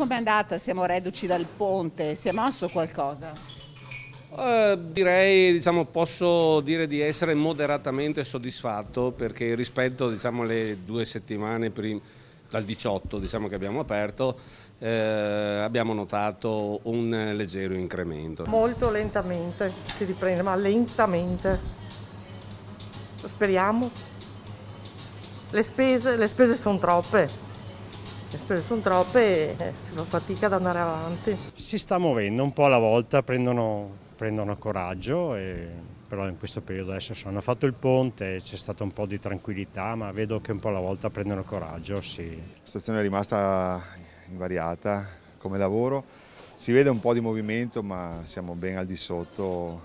com'è andata? Siamo reduci dal ponte, si è mosso qualcosa? Eh, direi, diciamo, posso dire di essere moderatamente soddisfatto perché rispetto diciamo, le due settimane prima, dal 18 diciamo, che abbiamo aperto eh, abbiamo notato un leggero incremento. Molto lentamente si riprende, ma lentamente. Speriamo. Le spese, le spese sono troppe cioè, sono troppe e eh, si fa fatica ad andare avanti. Si sta muovendo un po' alla volta, prendono, prendono coraggio, e, però in questo periodo adesso hanno fatto il ponte, c'è stata un po' di tranquillità, ma vedo che un po' alla volta prendono coraggio. Sì. La stazione è rimasta invariata come lavoro, si vede un po' di movimento ma siamo ben al di sotto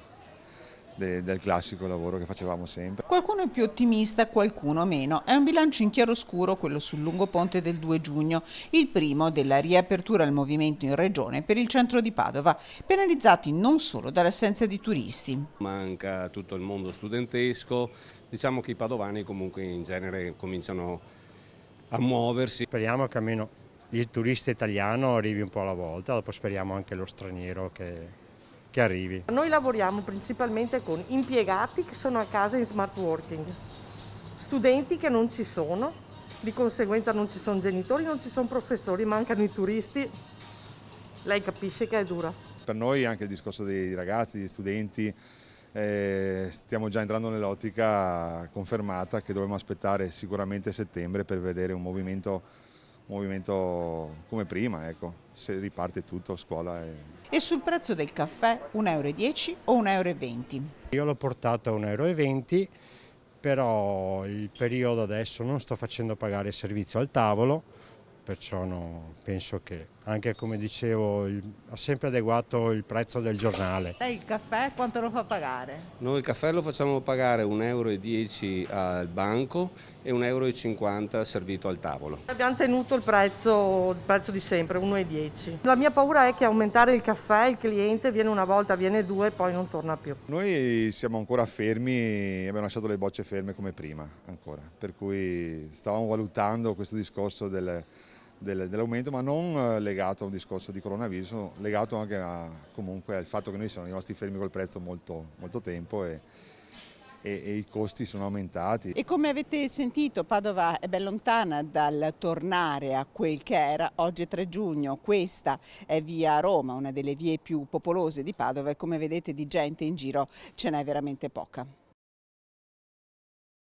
del, del classico lavoro che facevamo sempre. Qualcuno è più ottimista, qualcuno meno. È un bilancio in chiaroscuro quello sul lungo ponte del 2 giugno, il primo della riapertura al movimento in regione per il centro di Padova, penalizzati non solo dall'assenza di turisti. Manca tutto il mondo studentesco, diciamo che i padovani comunque in genere cominciano a muoversi. Speriamo che almeno il turista italiano arrivi un po' alla volta, dopo speriamo anche lo straniero che che arrivi. Noi lavoriamo principalmente con impiegati che sono a casa in smart working, studenti che non ci sono, di conseguenza non ci sono genitori, non ci sono professori, mancano i turisti. Lei capisce che è dura. Per noi anche il discorso dei ragazzi, degli studenti, eh, stiamo già entrando nell'ottica confermata che dovremmo aspettare sicuramente settembre per vedere un movimento movimento come prima, ecco, se riparte tutto a scuola. È... E sul prezzo del caffè 1,10 euro o 1,20 euro? Io l'ho portato a 1,20 euro, però il periodo adesso non sto facendo pagare il servizio al tavolo, perciò no, penso che anche come dicevo il, ha sempre adeguato il prezzo del giornale. E il caffè quanto lo fa pagare? Noi il caffè lo facciamo pagare 1,10 euro al banco e 1,50 euro servito al tavolo. Abbiamo tenuto il prezzo, il prezzo di sempre, 1,10. La mia paura è che aumentare il caffè il cliente viene una volta, viene due e poi non torna più. Noi siamo ancora fermi, abbiamo lasciato le bocce ferme come prima ancora, per cui stavamo valutando questo discorso del dell'aumento, ma non eh, legato a un discorso di coronavirus, legato anche a, comunque al fatto che noi siamo rimasti fermi col prezzo molto, molto tempo e, e, e, i costi sono aumentati. E come avete sentito Padova è ben lontana dal tornare a quel che era, oggi 3 giugno, questa è via Roma, una delle vie più popolose di Padova e come vedete di gente in giro ce n'è veramente poca.